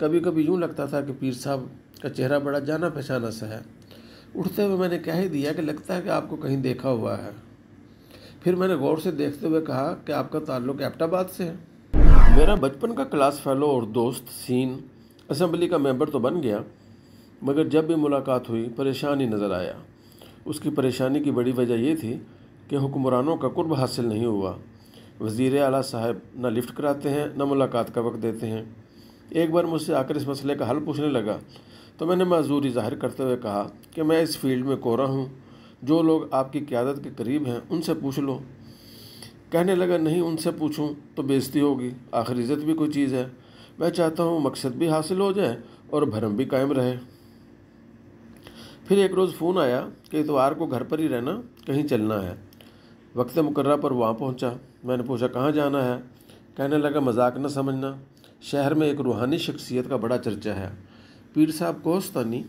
कभी कभी यूँ लगता था कि पीर साहब का चेहरा बड़ा जाना पहचाना सा है उठते हुए मैंने कह ही दिया कि लगता है कि आपको कहीं देखा हुआ है फिर मैंने गौर से देखते हुए कहा कि आपका ताल्लुक एपटाबाद से है मेरा बचपन का क्लास फेलो और दोस्त सीन असम्बली का मेंबर तो बन गया मगर जब भी मुलाकात हुई परेशान ही नज़र आया उसकी परेशानी की बड़ी वजह यह थी कि हुक्मरानों का कुर्ब हासिल नहीं हुआ वज़ी अला साहब ना लिफ्ट कराते हैं ना मुलाकात का वक्त देते हैं एक बार मुझसे आकर इस मसले का हल पूछने लगा तो मैंने मजदूरी जाहिर करते हुए कहा कि मैं इस फील्ड में कोरा हूँ जो लोग आपकी क्यादत के करीब हैं उनसे पूछ लो कहने लगा नहीं उनसे पूछूं तो बेइज्जती होगी आखिर इज़्ज़त भी कोई चीज़ है मैं चाहता हूँ मकसद भी हासिल हो जाए और भरम भी कायम रहे फिर एक रोज़ फ़ोन आया कि इतवार को घर पर ही रहना कहीं चलना है वक्त मुकर्रा पर वहाँ पहुँचा मैंने पूछा कहाँ जाना है कहने लगा मजाक न समझना शहर में एक रूहानी शख्सियत का बड़ा चर्चा है पीर साहब कोस्तानी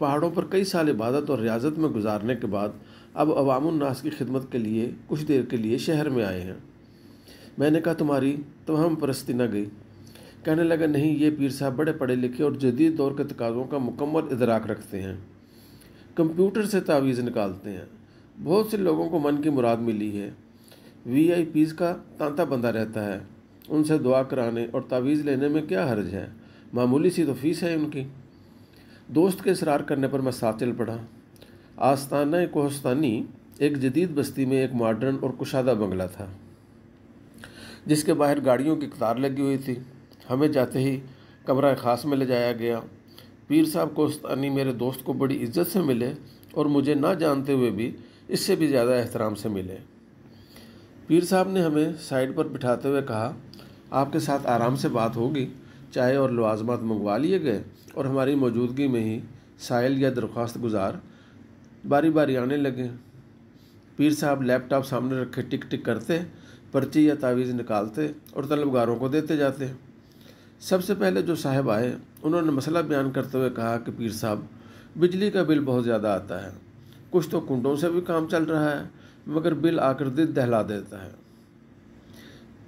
पहाड़ों पर कई साल इबादत और रियाजत में गुजारने के बाद अब अवामनास की खिदमत के लिए कुछ देर के लिए शहर में आए हैं मैंने कहा तुम्हारी तो हम परस्ती न गई कहने लगा नहीं ये पीर साहब बड़े पढ़े लिखे और जदीद दौर के तकाज़ों का मुकम्मल इदराक रखते हैं कंप्यूटर से तावीज़ निकालते हैं बहुत से लोगों को मन की मुराद मिली है वी आई पीज़ का तांता बंधा रहता है उनसे दुआ कराने और तावीज़ लेने में क्या हर्ज है मामूली सी तो फीस है उनकी दोस्त के इसरार करने पर मैं सातिल पढ़ा आस्ताना कोहस्तानी एक जदीद बस्ती में एक मॉडर्न और कुशादा बंगला था जिसके बाहर गाड़ियों की कतार लगी हुई थी हमें जाते ही कमरा ख़ास में ले जाया गया पीर साहब कोस्तानी मेरे दोस्त को बड़ी इज्जत से मिले और मुझे ना जानते हुए भी इससे भी ज़्यादा एहतराम से मिले पीर साहब ने हमें साइड पर बिठाते हुए कहा आपके साथ आराम से बात होगी चाय और लवाजमत मंगवा लिए गए और हमारी मौजूदगी में ही साइल या दरख्वास्त गुजार बारी बारी आने लगे पीर साहब लैपटॉप सामने रखे टिक टिक करते पर्ची या तावीज़ निकालते और तलबगारों को देते जाते सबसे पहले जो साहब आए उन्होंने मसला बयान करते हुए कहा कि पीर साहब बिजली का बिल बहुत ज़्यादा आता है कुछ तो कुंडों से भी काम चल रहा है मगर बिल आकर दिल दहला देता है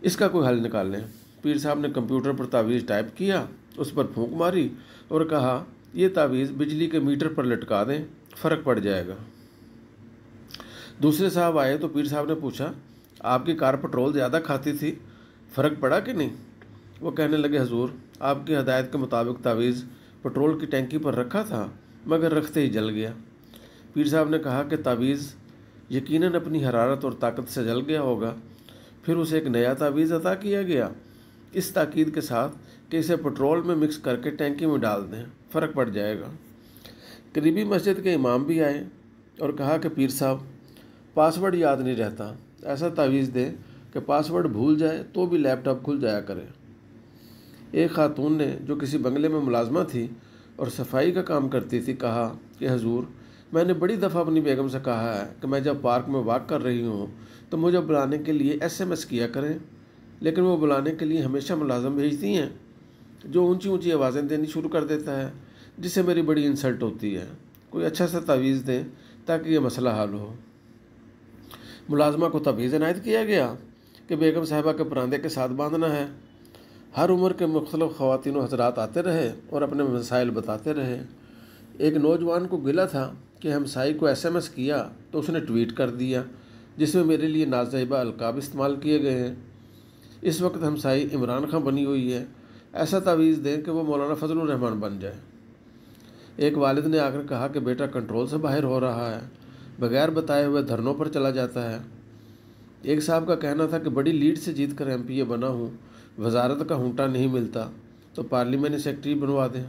इसका कोई हल निकाल लें पीर साहब ने कंप्यूटर पर तावीज़ टाइप किया उस पर फूंक मारी और कहा यह तावीज़ बिजली के मीटर पर लटका दें फ़र्क पड़ जाएगा दूसरे साहब आए तो पीर साहब ने पूछा आपकी कार पेट्रोल ज़्यादा खाती थी फ़र्क पड़ा कि नहीं वो कहने लगे हजूर आपकी हदायत के मुताबिक तावीज़ पेट्रोल की टैंकी पर रखा था मगर रखते ही जल गया पीर साहब ने कहा कि तावीज़ यकीनन अपनी हरारत और ताकत से जल गया होगा फिर उसे एक नया तावीज़ अदा किया गया इस ताकीद के साथ कि इसे पेट्रोल में मिक्स करके टैंकी में डाल दें फ़र्क पड़ जाएगा करीबी मस्जिद के इमाम भी आए और कहा कि पीर साहब पासवर्ड याद नहीं रहता ऐसा तावीज़ दें कि पासवर्ड भूल जाए तो भी लैपटॉप खुल जाया करे एक खातून ने जो किसी बंगले में मुलाजमा थी और सफाई का काम करती थी कहा कि हजूर मैंने बड़ी दफ़ा अपनी बेगम से कहा है कि मैं जब पार्क में वाक कर रही हूँ तो मुझे बुलाने के लिए एसएमएस किया करें लेकिन वो बुलाने के लिए हमेशा मुलाजम भेजती हैं जो ऊंची ऊंची आवाज़ें देनी शुरू कर देता है जिससे मेरी बड़ी इंसल्ट होती है कोई अच्छा सा तावीज़ दें ताकि ये मसला हल हो मुलाजमा को तवीज़ इनायत किया गया कि बेगम साहबा के परांदे के साथ बांधना है हर उम्र के मुख्तलिफ ख़वान हजरात आते रहे और अपने मसाइल बताते रहे एक नौजवान को गिला था कि हमसाई को एस एम एस किया तो उसने ट्वीट कर दिया जिसमें मेरे लिए नाजैबा अलकाब इस्तेमाल किए गए हैं इस वक्त हमसाई इमरान खां बनी हुई है ऐसा तावीज़ दें कि वो मौलाना रहमान बन जाए एक वालिद ने आकर कहा कि बेटा कंट्रोल से बाहर हो रहा है बगैर बताए हुए धरनों पर चला जाता है एक साहब का कहना था कि बड़ी लीड से जीत कर एम बना हूँ वजारत का हुटा नहीं मिलता तो पार्लियामेंट सेक्रेटरी बनवा दें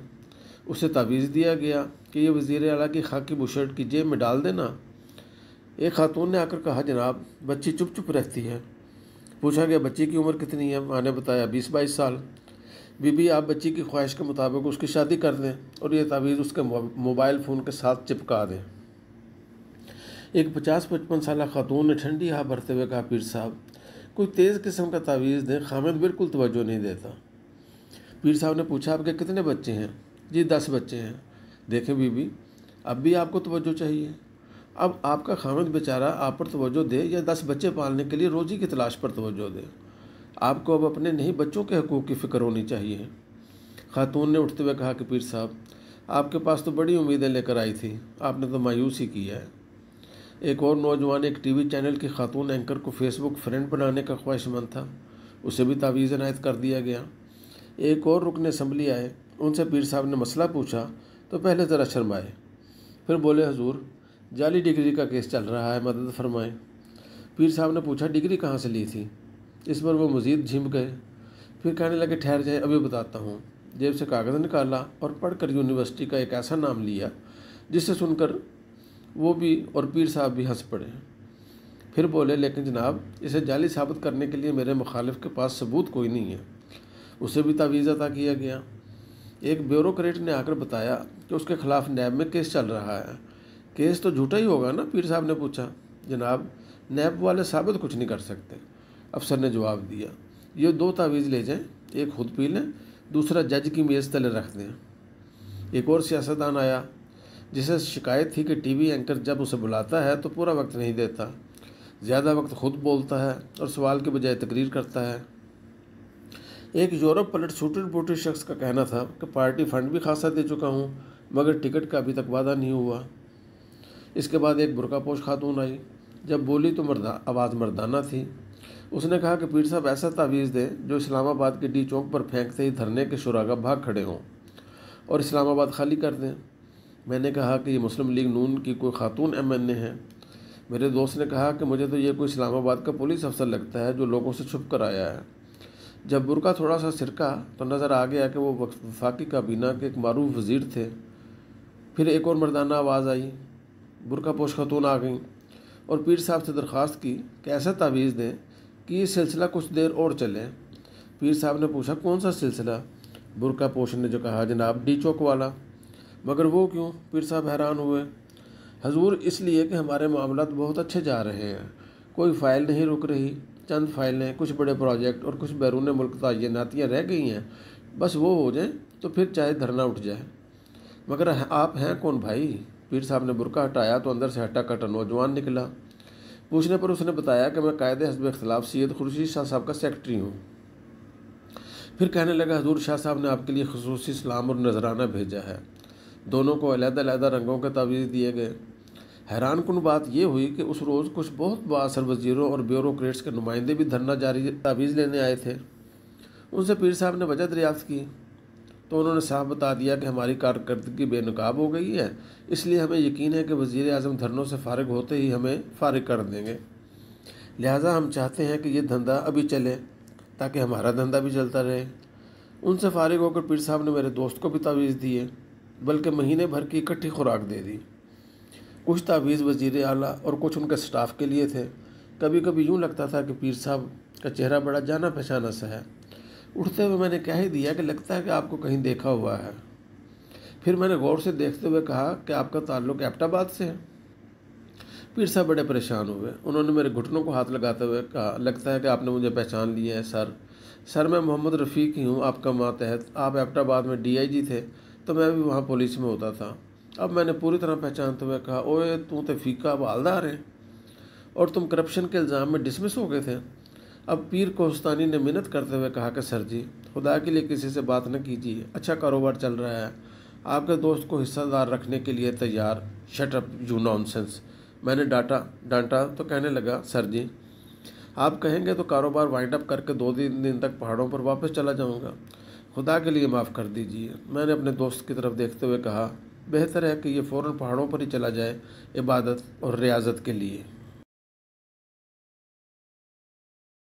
उसे तावीज़ दिया गया कि ये वज़ी अला की खाकी बुशर्ट की जेब में डाल देना एक खातून ने आकर कहा जनाब बच्ची चुप चुप रहती है पूछा गया बच्ची की उम्र कितनी है माँ ने बताया बीस बाईस साल बीबी आप बच्ची की ख्वाहिश के मुताबिक उसकी शादी कर दें और ये तावीज़ उसके मोबाइल फ़ोन के साथ चिपका दें एक पचास पचपन साल खातून ने ठंडी हाँ भरते हुए कहा पीर साहब कोई तेज़ किस्म का तावीज़ दें खामिद बिल्कुल तोज्जो नहीं देता पीर साहब ने पूछा आपके कितने बच्चे हैं जी दस बच्चे हैं देखें बीबी अब भी आपको तोज्जो चाहिए अब आपका खामद बेचारा आप पर तोज्जो दे या दस बच्चे पालने के लिए रोज़ी की तलाश पर तोज्जो दे आपको अब अपने नहीं बच्चों के हकूक़ की फ़िक्र होनी चाहिए खातून ने उठते हुए कहा कि पीर साहब आपके पास तो बड़ी उम्मीदें लेकर आई थी आपने तो मायूस ही किया है एक और नौजवान एक टी वी चैनल की खातून एंकर को फेसबुक फ्रेंड बनाने का ख्वाहिशमंद था उसे भी तावीज़ अनायत कर दिया गया एक और रुकन असम्बली आए उनसे पीर साहब ने मसला पूछा तो पहले ज़रा शर्माए फिर बोले हजूर जाली डिग्री का केस चल रहा है मदद फरमाएं पीर साहब ने पूछा डिग्री कहाँ से ली थी इस पर वो मज़ीद झिम गए फिर कहने लगे ठहर जाए अभी बताता हूँ जेब से कागज़ निकाला और पढ़कर यूनिवर्सिटी का एक ऐसा नाम लिया जिसे सुनकर वो भी और पीर साहब भी हंस पड़े फिर बोले लेकिन जनाब इसे जाली साबित करने के लिए मेरे मुखालिफ के पास सबूत कोई नहीं है उसे भी तावीज़ अदा किया गया एक ब्यूरोक्रेट ने आकर बताया कि उसके खिलाफ नैब में केस चल रहा है केस तो झूठा ही होगा ना पीर साहब ने पूछा जनाब नैब वाले साबित कुछ नहीं कर सकते अफसर ने जवाब दिया ये दो तावीज़ ले जाएं एक खुद पी लें दूसरा जज की मेज़ तले रख दें एक और सियासतदान आया जिसे शिकायत थी कि टीवी एंकर जब उसे बुलाता है तो पूरा वक्त नहीं देता ज़्यादा वक्त खुद बोलता है और सवाल के बजाय तकरीर करता है एक यूरोप पलट छोटे बूटे शख्स का कहना था कि पार्टी फंड भी खासा दे चुका हूँ मगर टिकट का अभी तक वादा नहीं हुआ इसके बाद एक बुरकापोश खातून आई जब बोली तो मर्दा आवाज़ मर्दाना थी उसने कहा कि पीर साहब ऐसा तावीज़ दें जो इस्लामाबाद के डी चौक पर फेंकते ही धरने के शुरागा भाग खड़े हों और इस्लामाबाद खाली कर दें मैंने कहा कि ये मुस्लिम लीग नून की कोई खातून एम एन ए है मेरे दोस्त ने कहा कि मुझे तो ये कोई इस्लामाबाद का पुलिस अफसर लगता है जो लोगों से छुप कर आया है जब बुरका थोड़ा सा सिरका तो नज़र आ गया कि वो वफाकी काबीना के एक मरूफ वज़ीर थे फिर एक और मर्दाना आवाज़ आई बुरका पोश खतून तो आ गईं और पीर साहब से दरख्वास्त की कैसा तावीज़ दें कि ये सिलसिला कुछ देर और चले पीर साहब ने पूछा कौन सा सिलसिला बुरका पोश ने जो कहा जनाब डी चौक वाला मगर वो क्यों पीर साहब हैरान हुए हजूर इसलिए कि हमारे मामला बहुत अच्छे जा रहे हैं कोई फ़ाइल नहीं रुक रही चंद फाइलें कुछ बड़े प्रोजेक्ट और कुछ बैरून मुल्क तैनातियाँ रह गई हैं बस वो हो जाए तो फिर चाहे धरना उठ जाए मगर आप हैं कौन भाई पीर साहब ने बुरका हटाया तो अंदर से हटा कटा नौजवान निकला पूछने पर उसने बताया कि मैं कायद हजब अख्तलाफ सैद खुर्शीद शाह साहब का सेक्रेटरी हूँ फिर कहने लगा हजूर शाह साहब ने आपके लिए खसूस इस्लाम और नजराना भेजा है दोनों को अलहदा रंगों के तवीज़ दिए गए हैरान कन बात यह हुई कि उस रोज़ कुछ बहुत बासर वजीरों और ब्यूरोक्रेट्स के नुमाइंदे भी धरना जारी तावीज़ लेने आए थे उनसे पीर साहब ने वजह दरियाफ्त की तो उन्होंने साफ बता दिया कि हमारी कारकर्दगी बेनकाब हो गई है इसलिए हमें यकीन है कि वजीर अजम धरनों से फारग होते ही हमें फारग कर देंगे लिहाजा हम चाहते हैं कि ये धंधा अभी चले ताकि हमारा धंधा भी चलता रहे उनसे फारिग होकर पीर साहब ने मेरे दोस्त को भी तावीज़ दिए बल्कि महीने भर की इकट्ठी खुराक दे दी कुछ तावीज़ वजीर अला और कुछ उनके स्टाफ के लिए थे कभी कभी यूँ लगता था कि पीर साहब का चेहरा बड़ा जाना पहचाना सा है उठते हुए मैंने कह ही दिया कि लगता है कि आपको कहीं देखा हुआ है फिर मैंने गौर से देखते हुए कहा कि आपका ताल्लुक एप्टाबाद से है पीर साहब बड़े परेशान हुए उन्होंने मेरे घुटनों को हाथ लगाते हुए कहा लगता है कि आपने मुझे पहचान लिया है सर सर मैं मोहम्मद रफ़ीक ही हूँ आपका मातहत आप एप्टाबाद में डीआईजी थे तो मैं भी वहाँ पुलिस में होता था अब मैंने पूरी तरह पहचानते हुए कहा ओए तू तो फीका वालदार है और तुम करप्शन के इल्ज़ाम में डिसमिस हो गए थे अब पीर कोस्तानी ने मिन्नत करते हुए कहा कि सर जी खुदा के लिए किसी से बात न कीजिए अच्छा कारोबार चल रहा है आपके दोस्त को हिस्सादार रखने के लिए तैयार शटअप यू नॉनसेंस मैंने डाटा डांटा तो कहने लगा सर जी आप कहेंगे तो कारोबार वाइंड अप करके दो तीन दिन तक पहाड़ों पर वापस चला जाऊंगा खुदा के लिए माफ़ कर दीजिए मैंने अपने दोस्त की तरफ देखते हुए कहा बेहतर है कि ये फ़ौर पहाड़ों पर ही चला जाए इबादत और रियाजत के लिए